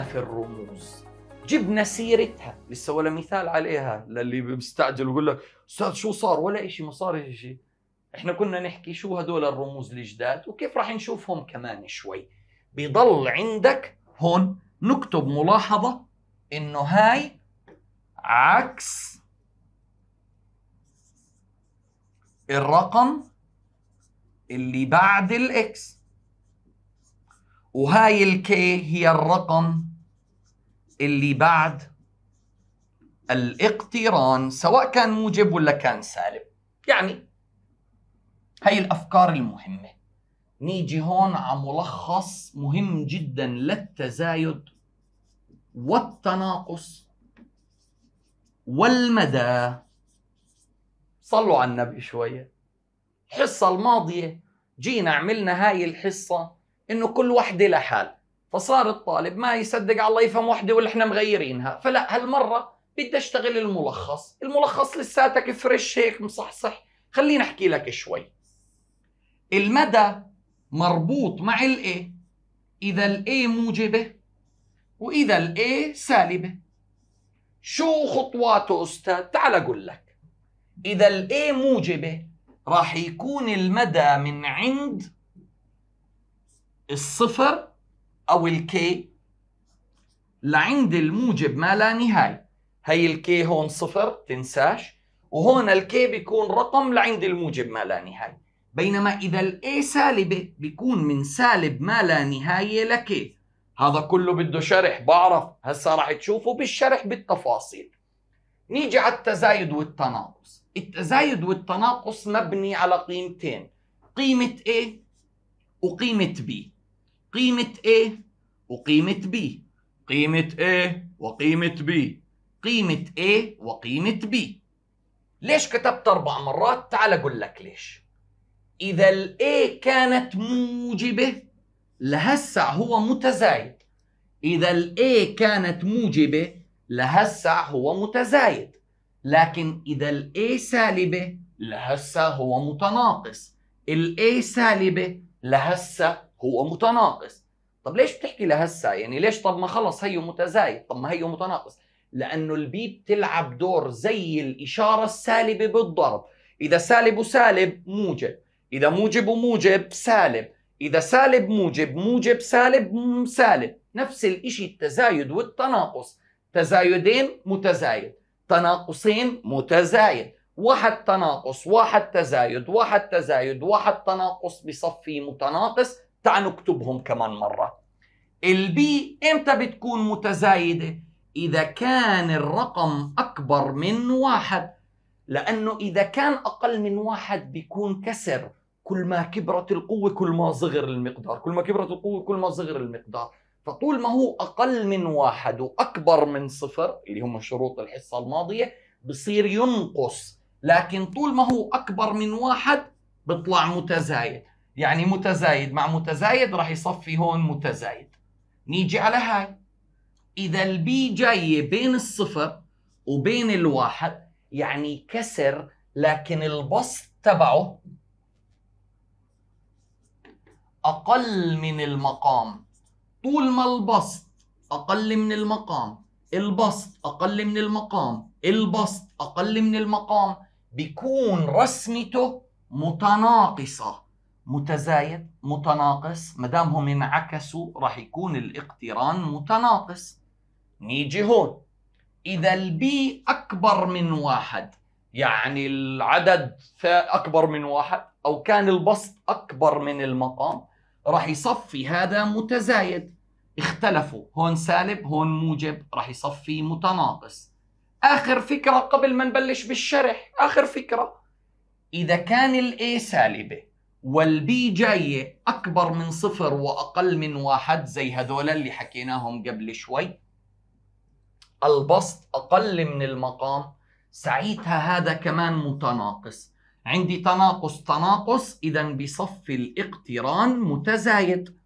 في الرموز جبنا سيرتها لسه ولا مثال عليها للي بيستعجل ويقول لك استاذ شو صار ولا شيء ما صار شيء احنا كنا نحكي شو هدول الرموز الجداد وكيف راح نشوفهم كمان شوي بضل عندك هون نكتب ملاحظه انه هاي عكس الرقم اللي بعد الاكس وهاي الكي هي الرقم اللي بعد الاقتران سواء كان موجب ولا كان سالب يعني هاي الأفكار المهمة نيجي هون على ملخص مهم جدا للتزايد والتناقص والمدى صلوا على النبي شوية الحصة الماضية جينا عملنا هاي الحصة انه كل وحده لحال فصار الطالب ما يصدق على الله يفهم وحده واللي احنا مغيرينها فلا هالمره بدي اشتغل الملخص الملخص لساتك فريش هيك مصحصح خليني احكي لك شوي المدى مربوط مع الايه اذا الايه موجبه واذا الايه سالبه شو خطواته استاذ تعال اقول لك اذا الايه موجبه راح يكون المدى من عند الصفر او الكي لعند الموجب ما لا نهاية هي الكي هون صفر تنساش وهون الكي بيكون رقم لعند الموجب ما لا نهاية بينما إذا الاي سالبة بيكون من سالب ما لا نهاية لكي هذا كله بده شرح بعرف هسا راح تشوفوا بالشرح بالتفاصيل نيجي على التزايد والتناقص التزايد والتناقص مبني على قيمتين قيمة A وقيمة B قيمة A وقيمة B قيمة A وقيمة B قيمة A وقيمة B ليش كتبت أربع مرات؟ تعال أقول لك ليش إذا الـ A كانت موجبة لهسع هو متزايد إذا الـ A كانت موجبة لهسع هو متزايد لكن إذا الـ A سالبة لهسع هو متناقص الـ A سالبة لهسع هو متناقص طب ليش بتحكي لهسه يعني ليش طب ما خلص هيو متزايد طب ما هيو متناقص لانه البي بتلعب دور زي الاشاره السالبه بالضرب اذا سالب وسالب موجب اذا موجب وموجب سالب اذا سالب موجب موجب سالب سالب نفس الاشي التزايد والتناقص تزايدين متزايد تناقصين متزايد واحد تناقص واحد تزايد واحد تزايد واحد تناقص بصفي متناقص تعال نكتبهم كمان مرة البي امتى بتكون متزايدة إذا كان الرقم أكبر من واحد لأنه إذا كان أقل من واحد بيكون كسر كل ما كبرت القوة كل ما صغر المقدار كل ما كبرت القوة كل ما صغر المقدار فطول ما هو أقل من واحد وأكبر من صفر اللي هم شروط الحصة الماضية بصير ينقص لكن طول ما هو أكبر من واحد بطلع متزايد يعني متزايد مع متزايد راح يصفي هون متزايد نيجي على هاي إذا البي جاية بين الصفر وبين الواحد يعني كسر لكن البسط تبعه أقل من المقام طول ما البسط أقل من المقام البسط أقل من المقام البسط أقل من المقام بيكون رسمته متناقصة متزايد متناقص ما دام هم انعكسوا راح يكون الاقتران متناقص نيجي هون اذا البي اكبر من واحد يعني العدد اكبر من واحد او كان البسط اكبر من المقام راح يصفي هذا متزايد اختلفوا هون سالب هون موجب راح يصفي متناقص اخر فكره قبل ما نبلش بالشرح اخر فكره اذا كان الاي سالبه والبي جاية أكبر من صفر وأقل من واحد زي هذول اللي حكيناهم قبل شوي البسط أقل من المقام ساعتها هذا كمان متناقص عندي تناقص تناقص إذا بصف الاقتران متزايد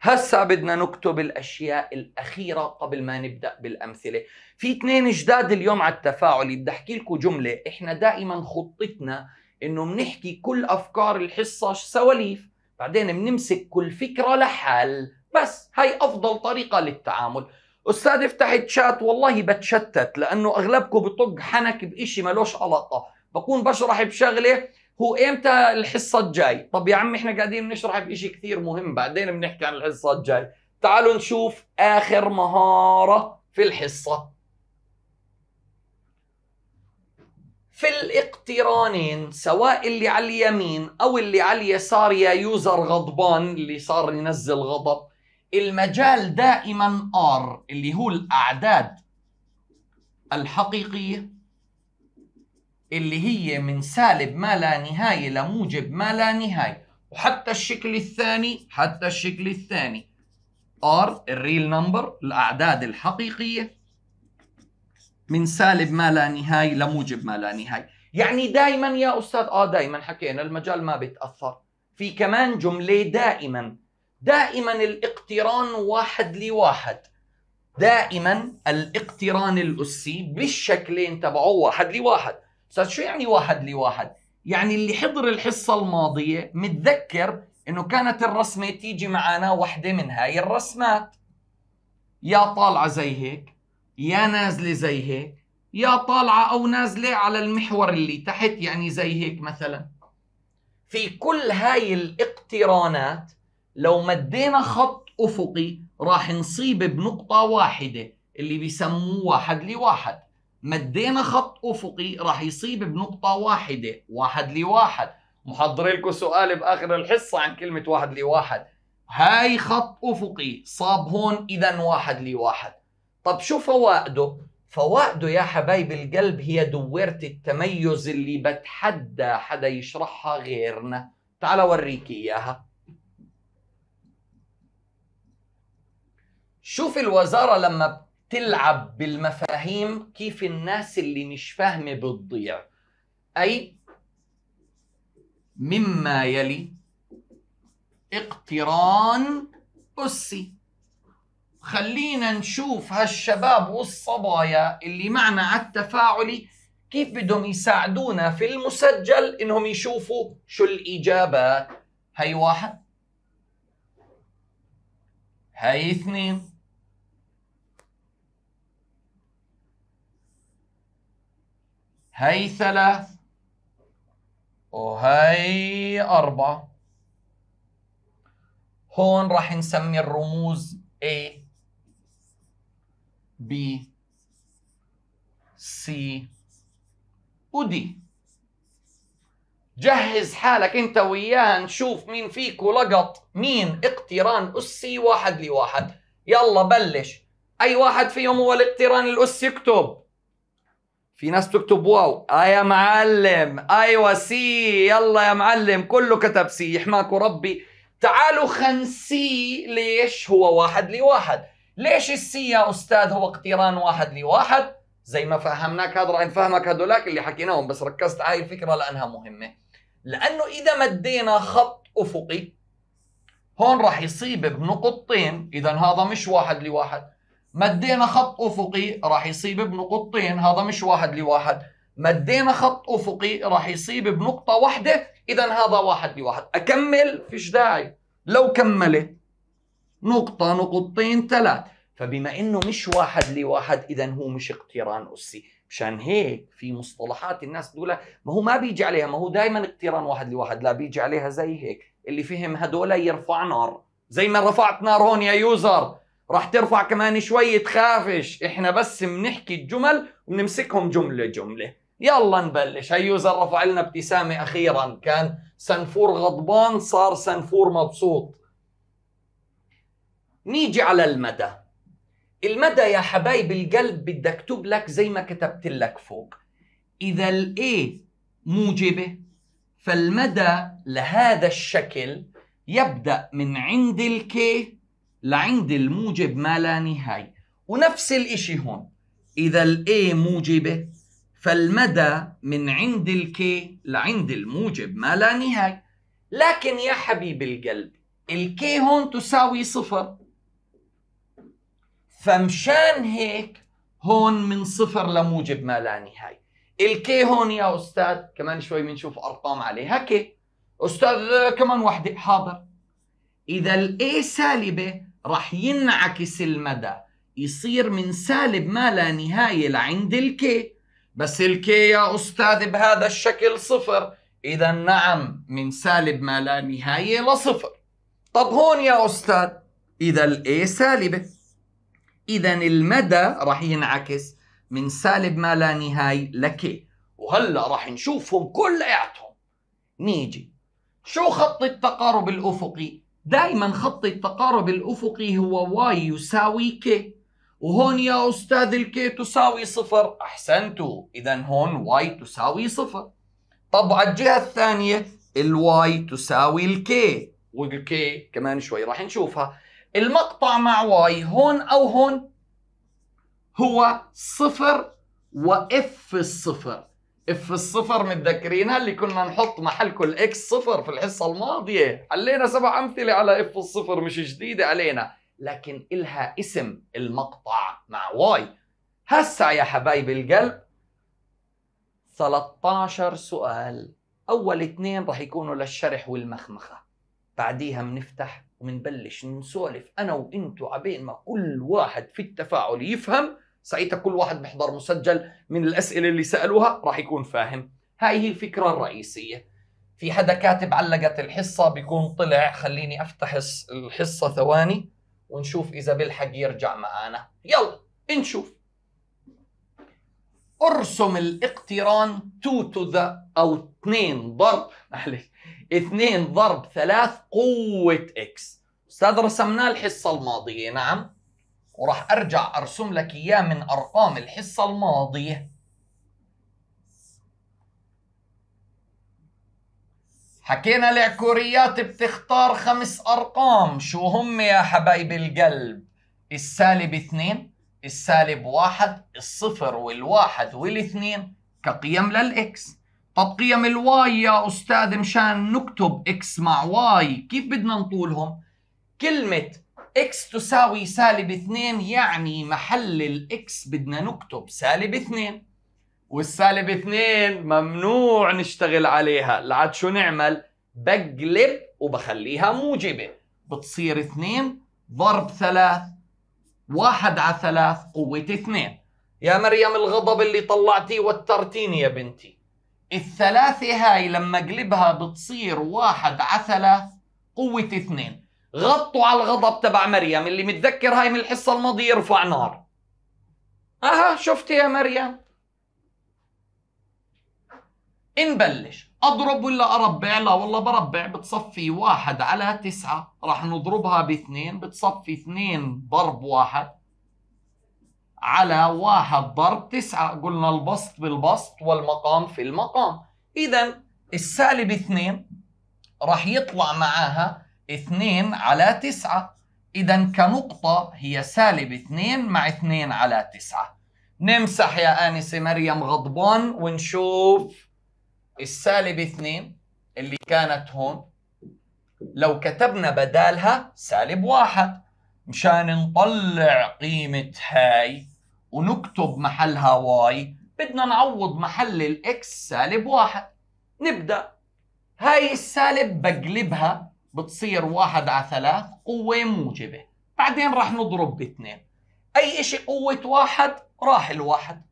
هسا بدنا نكتب الاشياء الاخيره قبل ما نبدا بالامثله في اثنين جداد اليوم على التفاعل بدي احكي لكم جمله احنا دائما خطتنا انه بنحكي كل افكار الحصه سواليف بعدين بنمسك كل فكره لحال بس هاي افضل طريقه للتعامل استاذ افتح الشات والله بتشتت لانه اغلبكم بطق حنك بإشي ملوش علاقه بكون بشرح بشغله هو امتى الحصه الجاي طب يا عم احنا قاعدين بنشرح بإشي كثير مهم بعدين بنحكي عن الحصه الجاي تعالوا نشوف اخر مهاره في الحصه في الاقترانين سواء اللي على اليمين او اللي على اليسار يا يوزر غضبان اللي صار ينزل غضب المجال دائما ار اللي هو الاعداد الحقيقيه اللي هي من سالب ما لا نهايه لموجب ما لا نهايه وحتى الشكل الثاني حتى الشكل الثاني ار الريل نمبر الاعداد الحقيقيه من سالب ما لا نهاية لموجب ما لا نهاية يعني دائما يا أستاذ آه دائما حكينا المجال ما بيتأثر في كمان جملة دائما دائما الاقتران واحد لواحد دائما الاقتران الأسي بالشكلين تبعه واحد لواحد أستاذ شو يعني واحد لواحد؟ يعني اللي حضر الحصة الماضية متذكر انه كانت الرسمة تيجي معنا واحدة من هاي الرسمات يا طالعة زي هيك يا نازله زي هيك يا طالعه او نازله على المحور اللي تحت يعني زي هيك مثلا في كل هاي الاقترانات لو مدينا خط افقي راح نصيب بنقطه واحده اللي بيسموه واحد لواحد مدينا خط افقي راح يصيب بنقطه واحده واحد لواحد محضر لكم سؤال باخر الحصه عن كلمه واحد لواحد هاي خط افقي صاب هون اذا واحد لواحد طب شو فوائده؟ فوائده يا حبايب القلب هي دويرة التميز اللي بتحدى حدا يشرحها غيرنا تعال أوريك إياها شوف الوزارة لما بتلعب بالمفاهيم كيف الناس اللي مش فاهمة بتضيع أي مما يلي اقتران أسي خلينا نشوف هالشباب والصبايا اللي معنا على التفاعلي كيف بدهم يساعدونا في المسجل انهم يشوفوا شو الاجابات هي واحد هي اثنين هي ثلاث وهي أربعة هون راح نسمي الرموز A B C ودي جهز حالك انت وياها نشوف مين فيكو لقط مين اقتران اسي واحد لواحد يلا بلش اي واحد فيهم هو الاقتران الاسي يكتب في ناس تكتب واو آه يا معلم ايوه سي يلا يا معلم كله كتب سي يحماكوا ربي تعالوا خنسي ليش هو واحد لواحد ليش السي يا أستاذ هو اقتران واحد لواحد زي ما فهمناك هذا راح نفهمك هذولاك اللي حكيناهم بس ركزت على الفكرة لأنها مهمة لأنه إذا مدينا خط أفقي هون راح يصيب بنقطتين إذا هذا مش واحد لواحد مدينا خط أفقي راح يصيب بنقطتين هذا مش واحد لواحد مدينا خط أفقي راح يصيب بنقطة واحدة إذا هذا واحد لواحد أكمل فيش داعي لو كملت نقطة نقطتين ثلاث فبما انه مش واحد لواحد اذا هو مش اقتران اسي مشان هيك في مصطلحات الناس دول ما هو ما بيجي عليها ما هو دائما اقتران واحد لواحد لا بيجي عليها زي هيك اللي فهم هدول يرفع نار زي ما رفعت نار هون يا يوزر راح ترفع كمان شوية تخافش احنا بس بنحكي الجمل وبنمسكهم جملة جملة يلا نبلش هي يوزر رفع لنا ابتسامة أخيرا كان سنفور غضبان صار سنفور مبسوط نيجي على المدى المدى يا حبايب القلب بدي اكتب لك زي ما كتبت لك فوق اذا الاي موجبه فالمدى لهذا الشكل يبدا من عند الكي لعند الموجب ما لا نهايه ونفس الاشي هون اذا الاي موجبه فالمدى من عند الكي لعند الموجب ما لا نهايه لكن يا حبيب القلب الكي هون تساوي صفر فمشان هيك هون من صفر لموجب ما لا نهاية الكي هون يا أستاذ كمان شوي بنشوف أرقام عليها كي أستاذ كمان وحدة حاضر إذا الإي سالبة رح ينعكس المدى يصير من سالب ما لا نهاية لعند الكي بس الكي يا أستاذ بهذا الشكل صفر إذا نعم من سالب ما لا نهاية لصفر طب هون يا أستاذ إذا الإي سالبة إذا المدى راح ينعكس من سالب ما لا نهاية لك وهلا راح نشوفهم كلياتهم نيجي شو خط التقارب الأفقي؟ دائما خط التقارب الأفقي هو واي يساوي كي وهون يا أستاذ الكي تساوي صفر أحسنتوا إذا هون واي تساوي صفر طب على الجهة الثانية الواي تساوي الكي والكي كمان شوي راح نشوفها المقطع مع واي هون أو هون هو صفر واف الصفر اف الصفر متذكرينها اللي كنا نحط محل كل اكس صفر في الحصه الماضيه حلينا سبع امثله على اف الصفر مش جديده علينا لكن الها اسم المقطع مع واي هسا يا حبايب القلب 13 سؤال اول اثنين راح يكونوا للشرح والمخمخه بعديها بنفتح ومنبلش نسولف انا وانتو عبين ما كل واحد في التفاعل يفهم ساعتها كل واحد بحضر مسجل من الاسئله اللي سالوها راح يكون فاهم هاي هي الفكره الرئيسيه في حدا كاتب علقت الحصه بيكون طلع خليني افتح الحصه ثواني ونشوف اذا بالحق يرجع معانا يلا نشوف ارسم الاقتران 2 تو ذا او 2 ضرب معلش 2 ضرب 3 قوة اكس أستاذ رسمناه الحصة الماضية نعم وراح أرجع أرسم لك إياه من أرقام الحصة الماضية حكينا العكوريات بتختار خمس أرقام شو هم يا حبايب القلب السالب اثنين السالب واحد الصفر والواحد والاثنين كقيم للإكس طب قيم الواي يا أستاذ مشان نكتب إكس مع واي كيف بدنا نطولهم؟ كلمة إكس تساوي سالب 2 يعني محل الإكس بدنا نكتب سالب 2 والسالب 2 ممنوع نشتغل عليها لعد شو نعمل؟ بقلب وبخليها موجبة بتصير 2 ضرب 3 واحد على 3 قوة 2 يا مريم الغضب اللي طلعتي وترتيني يا بنتي الثلاثة هاي لما اقلبها بتصير واحد على ثلاث قوة اثنين غطوا على الغضب تبع مريم اللي متذكر هاي من الحصة الماضية يرفع نار اها شفتي يا مريم نبلش اضرب ولا اربع لا والله بربع بتصفي واحد على تسعة راح نضربها باثنين بتصفي اثنين ضرب واحد على واحد ضرب تسعة قلنا البسط بالبسط والمقام في المقام إذا السالب اثنين راح يطلع معاها اثنين على تسعة إذا كنقطة هي سالب اثنين مع اثنين على تسعة نمسح يا آنسة مريم غضبان ونشوف السالب اثنين اللي كانت هون لو كتبنا بدالها سالب واحد مشان نطلع قيمة هاي ونكتب محلها واي بدنا نعوض محل الاكس سالب واحد نبدأ هاي السالب بقلبها بتصير واحد على ثلاث قوة موجبة بعدين راح نضرب باثنين أي إشي قوة واحد راح الواحد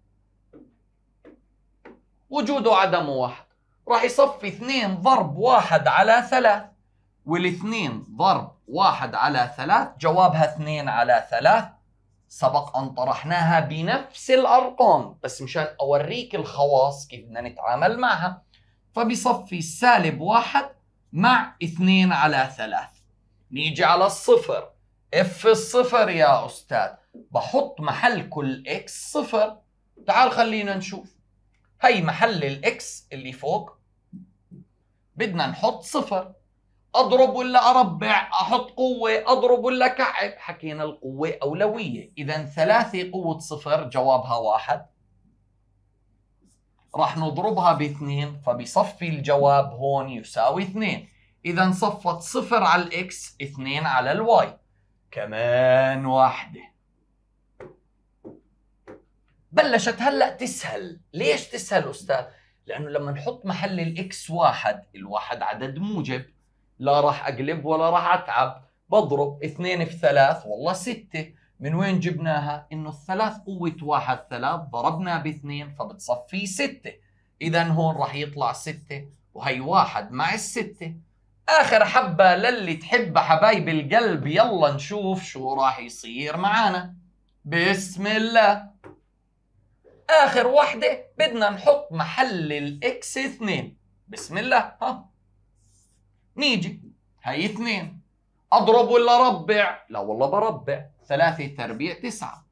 وجوده عدمه واحد راح يصفي اثنين ضرب واحد على ثلاث والاثنين ضرب واحد على ثلاث جوابها اثنين على ثلاث سبق أن طرحناها بنفس الأرقام بس مشان أوريك الخواص كيف بدنا نتعامل معها فبصفي سالب واحد مع اثنين على ثلاث نيجي على الصفر اف الصفر يا أستاذ بحط محل كل اكس صفر تعال خلينا نشوف هي محل الاكس اللي فوق بدنا نحط صفر اضرب ولا اربع احط قوه اضرب ولا كعب حكينا القوه اولويه اذا ثلاثه قوه صفر جوابها واحد راح نضربها باثنين فبصفي الجواب هون يساوي اثنين اذا صفت صفر على الاكس اثنين على الواي كمان واحده بلشت هلا تسهل ليش تسهل استاذ لانه لما نحط محل الاكس واحد الواحد عدد موجب لا راح اقلب ولا راح اتعب بضرب اثنين في ثلاث والله ستة من وين جبناها انه الثلاث قوة واحد ثلاث ضربنا باثنين فبتصفي ستة اذا هون راح يطلع ستة وهي واحد مع الستة اخر حبة للي تحب حبايب القلب يلا نشوف شو راح يصير معانا بسم الله اخر وحدة بدنا نحط محل الاكس اثنين بسم الله ها نيجي هي اثنين اضرب ولا ربع لا والله بربع ثلاثة تربيع تسعة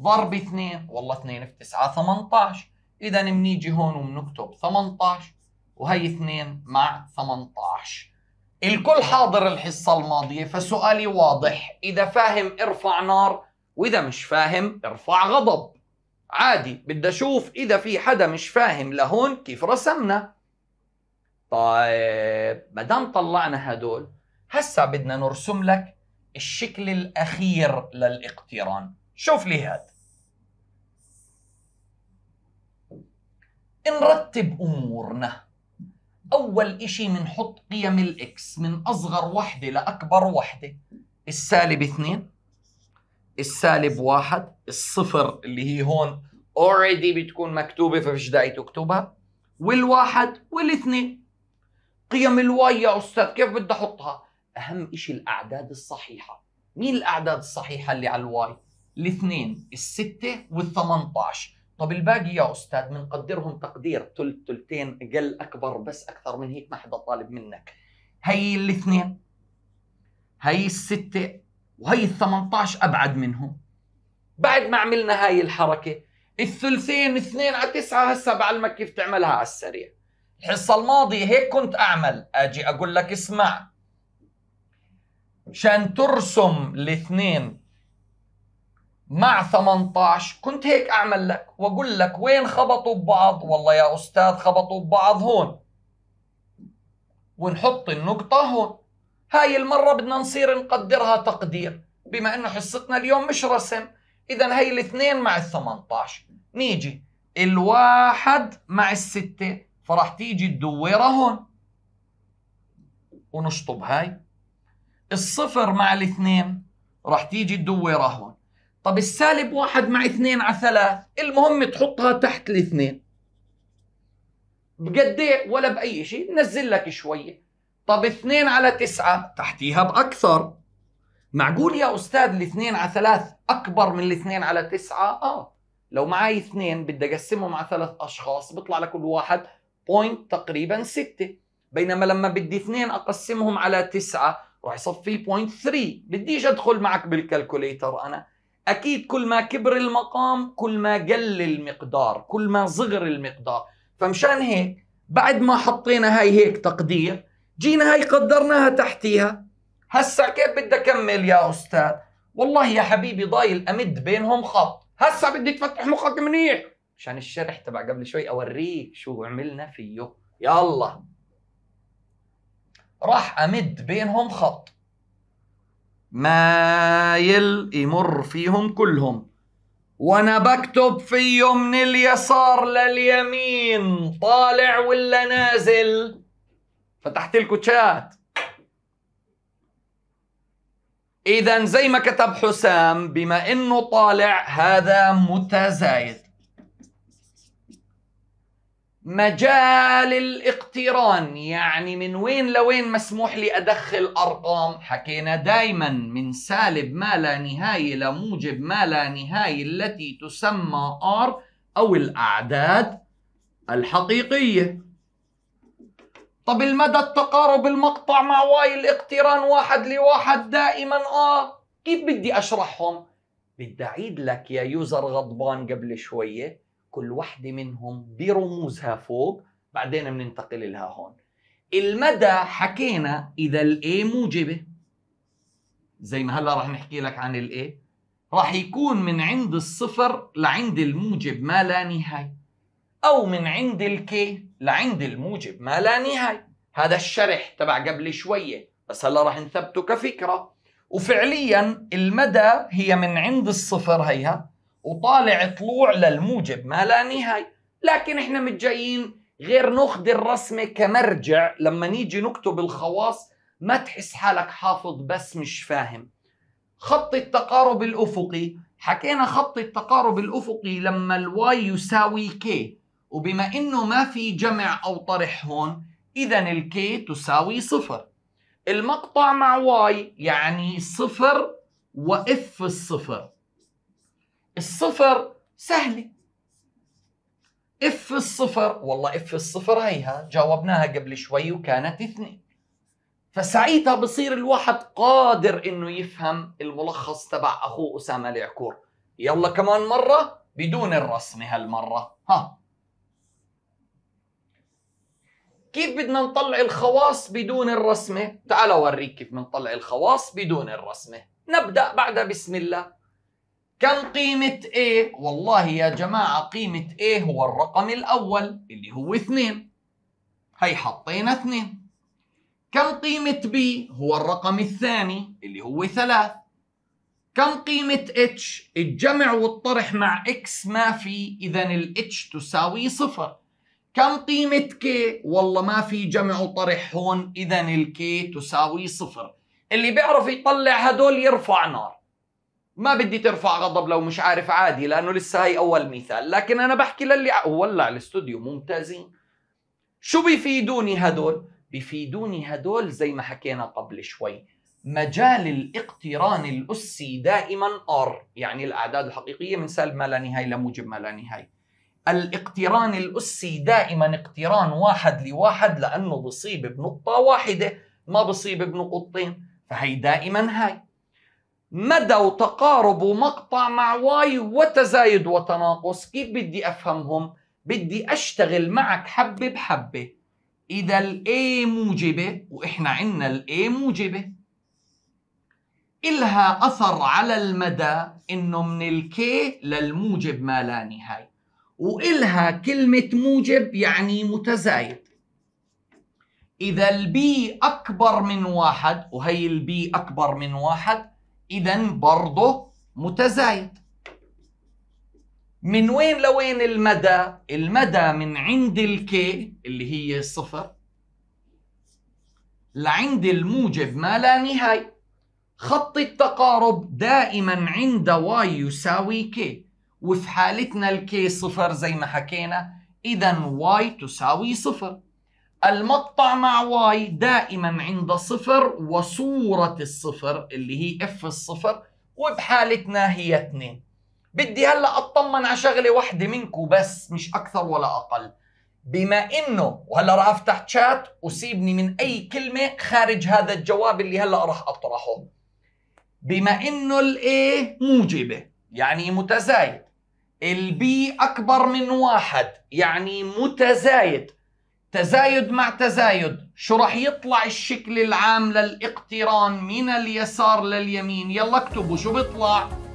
ضرب اثنين والله اثنين في تسعة 18 اذا بنيجي هون وبنكتب 18 وهي اثنين مع 18 الكل حاضر الحصة الماضية فسؤالي واضح إذا فاهم ارفع نار وإذا مش فاهم ارفع غضب عادي بدي أشوف إذا في حدا مش فاهم لهون كيف رسمنا طيب ما دام طلعنا هدول هسا بدنا نرسم لك الشكل الاخير للاقتران شوف لي هاد نرتب امورنا اول اشي بنحط قيم الاكس من اصغر وحده لاكبر وحده السالب اثنين السالب واحد الصفر اللي هي هون اوريدي بتكون مكتوبه فمش داعي تكتبها والواحد والاثنين قيم الواي يا استاذ كيف بدي احطها اهم شيء الاعداد الصحيحه مين الاعداد الصحيحه اللي على الواي الاثنين الستة وال18 طب الباقي يا استاذ بنقدرهم تقدير ثلث ثلثين اقل اكبر بس اكثر من هيك ما حدا طالب منك هي الاثنين هي الستة وهي ال18 ابعد منهم بعد ما عملنا هاي الحركه الثلثين اثنين على تسعة هسا بعلمك كيف تعملها على السريع الحصة الماضية هيك كنت أعمل أجي أقول لك اسمع مشان ترسم الاثنين مع 18 كنت هيك أعمل لك وأقول لك وين خبطوا ببعض والله يا أستاذ خبطوا ببعض هون ونحط النقطة هون هاي المرة بدنا نصير نقدرها تقدير بما أنه حصتنا اليوم مش رسم إذا هاي الاثنين مع ال 18 نيجي الواحد مع الستة فراح تيجي الدويره هون ونشطب هاي الصفر مع الاثنين راح تيجي الدويره هون طب السالب واحد مع اثنين على ثلاث المهم تحطها تحت الاثنين بقد إيه؟ ولا باي شيء نزل لك شويه طب اثنين على تسعة تحتيها باكثر معقول يا استاذ الاثنين على ثلاث اكبر من الاثنين على تسعة اه لو معي اثنين بدي اقسمهم على ثلاث اشخاص بيطلع لكل واحد بوينت تقريبا 6 بينما لما بدي اثنين اقسمهم على 9 راح يصفي بوينت 3 بديش ادخل معك بالكالكوليتر انا اكيد كل ما كبر المقام كل ما قل المقدار كل ما صغر المقدار فمشان هيك بعد ما حطينا هاي هيك تقدير جينا هاي قدرناها تحتيها هسا كيف بدي اكمل يا استاذ والله يا حبيبي ضايل امد بينهم خط هسا بدي تفتح مخك منيح عشان الشرح تبع قبل شوي اوريك شو عملنا فيه يلا راح امد بينهم خط مايل يمر فيهم كلهم وانا بكتب فيه من اليسار لليمين طالع ولا نازل فتحت لكم تشات اذا زي ما كتب حسام بما انه طالع هذا متزايد مجال الاقتران يعني من وين لوين مسموح لي أدخل أرقام حكينا دايما من سالب ما لا نهاية لموجب ما لا نهاية التي تسمى R أو الأعداد الحقيقية طب المدى التقارب المقطع مع واي الاقتران واحد لواحد دائما آه كيف بدي أشرحهم؟ بدي أعيد لك يا يوزر غضبان قبل شوية كل وحدة منهم برموزها فوق بعدين بننتقل لها هون المدى حكينا إذا الأي موجبة زي ما هلا رح نحكي لك عن الأي رح يكون من عند الصفر لعند الموجب ما لا نهاية أو من عند الكي لعند الموجب ما لا نهاية هذا الشرح تبع قبل شوية بس هلا رح نثبته كفكرة وفعليا المدى هي من عند الصفر هيها وطالع طلوع للموجب ما لا نهايه لكن احنا متجايين غير ناخذ الرسمه كمرجع لما نيجي نكتب الخواص ما تحس حالك حافظ بس مش فاهم خط التقارب الافقي حكينا خط التقارب الافقي لما الواي يساوي كي وبما انه ما في جمع او طرح هون اذا الكي تساوي صفر المقطع مع واي يعني صفر واف الصفر الصفر سهله اف الصفر والله اف الصفر هيها جاوبناها قبل شوي وكانت اثنين فساعتها بصير الواحد قادر انه يفهم الملخص تبع اخوه اسامه العكور يلا كمان مره بدون الرسم هالمره ها كيف بدنا نطلع الخواص بدون الرسمه تعال اوريك كيف بنطلع الخواص بدون الرسمه نبدا بعدها بسم الله كم قيمة A؟ والله يا جماعة قيمة A هو الرقم الأول اللي هو 2 هي حطينا 2 كم قيمة B؟ هو الرقم الثاني اللي هو 3 كم قيمة H؟ الجمع والطرح مع X ما في إذا ال H تساوي صفر كم قيمة K؟ والله ما في جمع وطرح هون إذا ال K تساوي صفر اللي بيعرف يطلع هدول يرفع نار ما بدي ترفع غضب لو مش عارف عادي لانه لسه هي اول مثال لكن انا بحكي للي ولع الاستوديو ممتازين شو بيفيدوني هدول بيفيدوني هدول زي ما حكينا قبل شوي مجال الاقتران الأسي دائما ار يعني الأعداد الحقيقية من سالب ما لا نهاية لموجب ما لا نهاية الاقتران الأسي دائما اقتران واحد لواحد لأنه بصيب بنقطة واحدة ما بصيب بنقطتين فهي دائما هاي مدى وتقارب ومقطع مع واي وتزايد وتناقص كيف بدي أفهمهم؟ بدي أشتغل معك حبة بحبة إذا الـ A موجبة وإحنا عنا الـ A موجبة إلها أثر على المدى إنه من الكي للموجب ما لا نهاية وإلها كلمة موجب يعني متزايد إذا البي أكبر من واحد وهي البي أكبر من واحد إذا برضه متزايد من وين لوين المدى؟ المدى من عند الكي اللي هي صفر لعند الموجب ما لا نهاية خط التقارب دائما عند واي يساوي كي وفي حالتنا الكي صفر زي ما حكينا إذا واي تساوي صفر المقطع مع واي دائما عند صفر وصورة الصفر اللي هي اف الصفر وبحالتنا هي اثنين بدي هلا اطمن على شغله واحده منكم بس مش اكثر ولا اقل بما انه وهلا راح افتح شات وسيبني من اي كلمه خارج هذا الجواب اللي هلا راح اطرحه بما انه الاي موجبه يعني متزايد البي اكبر من واحد يعني متزايد تزايد مع تزايد شو رح يطلع الشكل العام للاقتران من اليسار لليمين يلا اكتبوا شو بيطلع